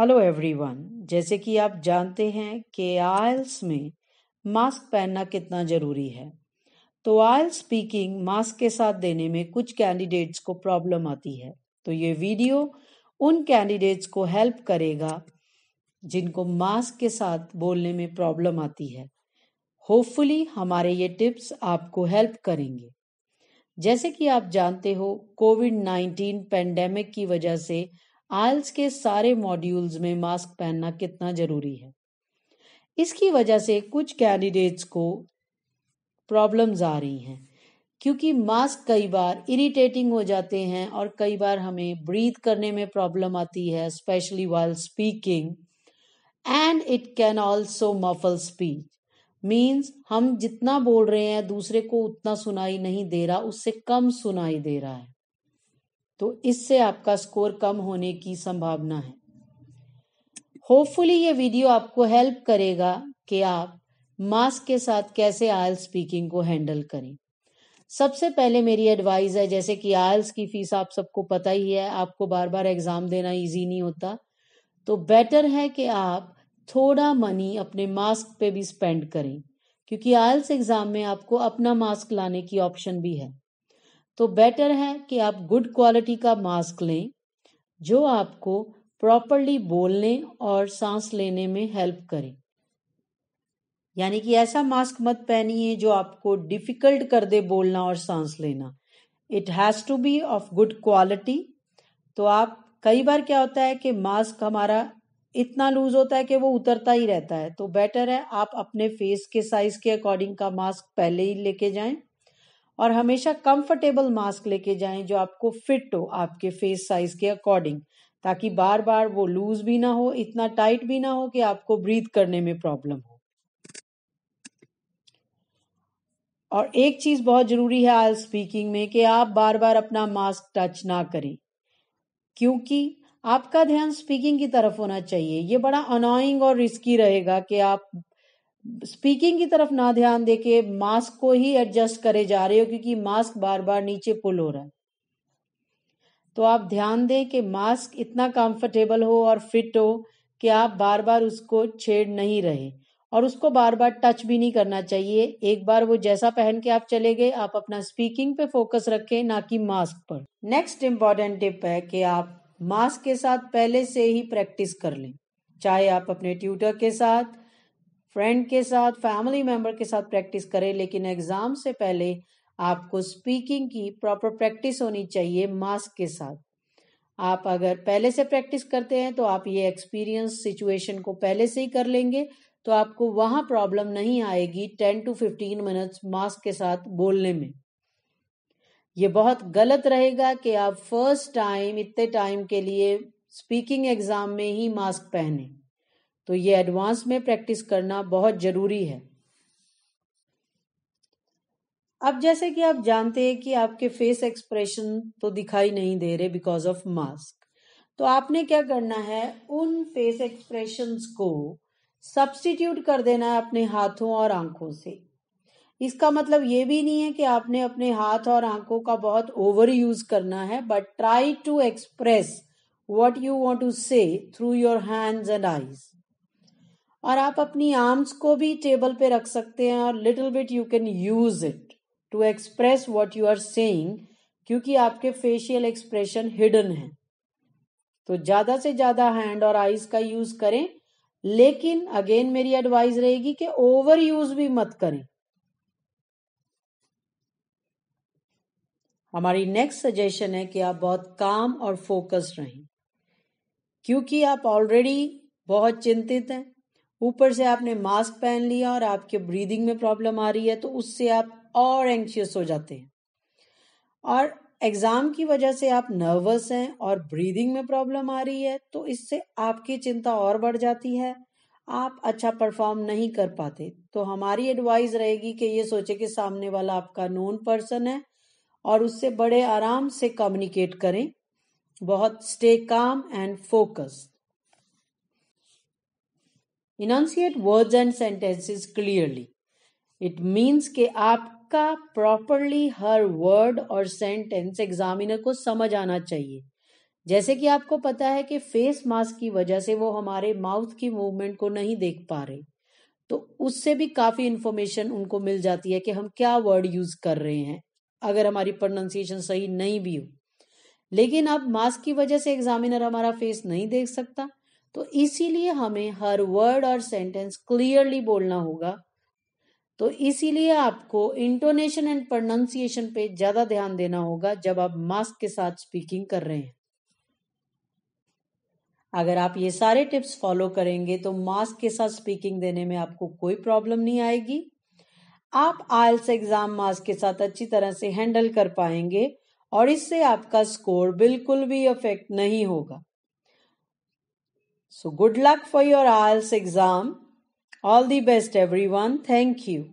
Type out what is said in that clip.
Hello everyone जैसे कि आप जानते हैं कि आयल्स में मास्क पहनना कितना ज़रूरी है तो आयल स्पीकिंग मास्क के साथ देने में कुछ कैंडिडेट्स को प्रॉब्लम आती है तो ये वीडियो उन कैंडिडेट्स को हेल्प करेगा जिनको मास्क के साथ बोलने में प्रॉब्लम आती है होपफुली हमारे ये टिप्स आपको हेल्प करेंगे जैसे कि आप जानते हो कोविड नाइन्टीन पेंडेमिक की वजह से आइल्स के सारे मॉड्यूल्स में मास्क पहनना कितना जरूरी है इसकी वजह से कुछ कैंडिडेट्स को प्रॉब्लम्स आ रही हैं क्योंकि मास्क कई बार इरिटेटिंग हो जाते हैं और कई बार हमें ब्रीथ करने में प्रॉब्लम आती है specially while speaking and it can also muffle speech means हम जितना बोल रहे हैं दूसरे को उतना सुनाई नहीं दे रहा उससे कम सुनाई दे रहा है तो इससे आपका स्कोर कम होने की संभावना है होपफुली ये वीडियो आपको हेल्प करेगा कि आप मास्क के साथ कैसे आयल स्पीकिंग को हैंडल करें सबसे पहले मेरी एडवाइस है जैसे कि आयल्स की फीस आप सबको पता ही है आपको बार बार एग्जाम देना इजी नहीं होता तो बेटर है कि आप थोड़ा मनी अपने मास्क पे भी स्पेंड करें क्योंकि आयल्स एग्जाम में आपको अपना मास्क लाने की ऑप्शन भी है तो बेटर है कि आप गुड क्वालिटी का मास्क लें जो आपको प्रॉपरली बोलने और सांस लेने में हेल्प करें यानी कि ऐसा मास्क मत पहनिए जो आपको डिफिकल्ट कर दे बोलना और सांस लेना it has to be of good quality तो आप कई बार क्या होता है कि मास्क हमारा इतना लूज होता है कि वो उतरता ही रहता है तो बेटर है आप अपने फेस के साइज के अकॉर्डिंग का मास्क पहले ही लेके जाएं और हमेशा कंफर्टेबल मास्क लेके जाएं जो आपको फिट हो आपके फेस साइज के अकॉर्डिंग ताकि बार बार वो लूज भी ना हो इतना टाइट भी ना हो कि आपको ब्रीथ करने में प्रॉब्लम हो और एक चीज बहुत जरूरी है आई स्पीकिंग में कि आप बार बार अपना मास्क टच ना करें क्योंकि आपका ध्यान स्पीकिंग की तरफ होना चाहिए ये बड़ा अनोइंग और रिस्की रहेगा कि आप स्पीकिंग की तरफ ना ध्यान दे के मास्क को ही एडजस्ट करे जा रहे हो क्योंकि मास्क बार बार नीचे पुल हो रहा है तो आप ध्यान दें कि मास्क इतना कंफर्टेबल हो और फिट हो कि आप बार बार उसको छेड़ नहीं रहे और उसको बार बार टच भी नहीं करना चाहिए एक बार वो जैसा पहन के आप चले गए आप अपना स्पीकिंग पे फोकस रखें ना कि मास्क पर नेक्स्ट इम्पॉर्टेंट टिप है कि आप मास्क के साथ पहले से ही प्रैक्टिस कर लें चाहे आप अपने ट्यूटर के साथ फ्रेंड के साथ फैमिली मेंबर के साथ प्रैक्टिस करें लेकिन एग्जाम से पहले आपको स्पीकिंग की प्रॉपर प्रैक्टिस होनी चाहिए मास्क के साथ आप अगर पहले से प्रैक्टिस करते हैं तो आप ये एक्सपीरियंस सिचुएशन को पहले से ही कर लेंगे तो आपको वहां प्रॉब्लम नहीं आएगी ten to fifteen minutes mask के साथ बोलने में ये बहुत गलत रहेगा कि आप फर्स्ट टाइम इतने टाइम के लिए स्पीकिंग एग्जाम में ही मास्क पहने तो ये एडवांस में प्रैक्टिस करना बहुत ज़रूरी है अब जैसे कि आप जानते हैं कि आपके फेस एक्सप्रेशन तो दिखाई नहीं दे रहे बिकॉज ऑफ मास्क तो आपने क्या करना है उन फेस एक्सप्रेशन को सब्सटीट्यूट कर देना है अपने हाथों और आंखों से इसका मतलब ये भी नहीं है कि आपने अपने हाथ और आंखों का बहुत ओवर यूज करना है but try to express what you want to say through your hands and eyes और आप अपनी आर्म्स को भी टेबल पे रख सकते हैं और little bit you can use it to express what you are saying क्योंकि आपके फेशियल एक्सप्रेशन हिडन है तो ज्यादा से ज्यादा हैंड और आईज का यूज करें लेकिन अगेन मेरी एडवाइस रहेगी कि ओवर यूज भी मत करें हमारी नेक्स्ट सजेशन है कि आप बहुत काम और फोकस्ड रहें क्योंकि आप ऑलरेडी बहुत चिंतित हैं ऊपर से आपने मास्क पहन लिया और आपके ब्रीदिंग में प्रॉब्लम आ रही है तो उससे आप और एंक्शियस हो जाते हैं और एग्जाम की वजह से आप नर्वस हैं और ब्रीदिंग में प्रॉब्लम आ रही है तो इससे आपकी चिंता और बढ़ जाती है आप अच्छा परफॉर्म नहीं कर पाते तो हमारी एडवाइस रहेगी कि ये सोचे कि सामने वाला आपका नोन पर्सन है और उससे बड़े आराम से कम्युनिकेट करें बहुत stay calm and focused enunciate words and sentences clearly it means के आपका प्रॉपरली हर वर्ड और सेंटेंस एग्जामिनर को समझ आना चाहिए जैसे कि आपको पता है कि फेस मास्क की वजह से वो हमारे माउथ की मूवमेंट को नहीं देख पा रहे तो उससे भी काफ़ी इन्फॉर्मेशन उनको मिल जाती है कि हम क्या वर्ड यूज़ कर रहे हैं अगर हमारी प्रोनाउंसिएशन सही नहीं भी हो लेकिन अब मास्क की वजह से एग्जामिनर हमारा फेस नहीं देख सकता तो इसीलिए हमें हर वर्ड और सेंटेंस क्लियरली बोलना होगा तो इसीलिए आपको इंटोनेशन एंड प्रोनाउंसिएशन पे ज्यादा ध्यान देना होगा जब आप मास्क के साथ स्पीकिंग कर रहे हैं अगर आप ये सारे टिप्स फॉलो करेंगे तो मास्क के साथ स्पीकिंग देने में आपको कोई प्रॉब्लम नहीं आएगी आप आयल्स एग्जाम मास्क के साथ अच्छी तरह से हैंडल कर पाएंगे और इससे आपका स्कोर बिल्कुल भी अफेक्ट नहीं होगा So, good luck for your IELTS exam. All the best, everyone. Thank you.